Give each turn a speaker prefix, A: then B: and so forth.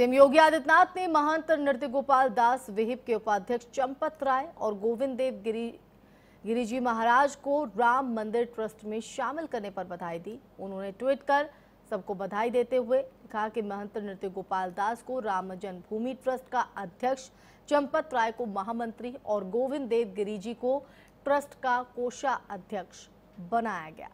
A: CM योगी आदित्यनाथ ने महंत नृत्य गोपाल दास विहिप के उपाध्यक्ष चंपत राय और गोविंद देव गिरी गिरिजी महाराज को राम मंदिर ट्रस्ट में शामिल करने पर बधाई दी उन्होंने ट्वीट कर सबको बधाई देते हुए कहा कि महंत नृत्य गोपाल दास को राम जन्मभूमि ट्रस्ट का अध्यक्ष चंपत राय को महामंत्री और गोविंद देव गिरिजी को ट्रस्ट का कोषा अध्यक्ष बनाया गया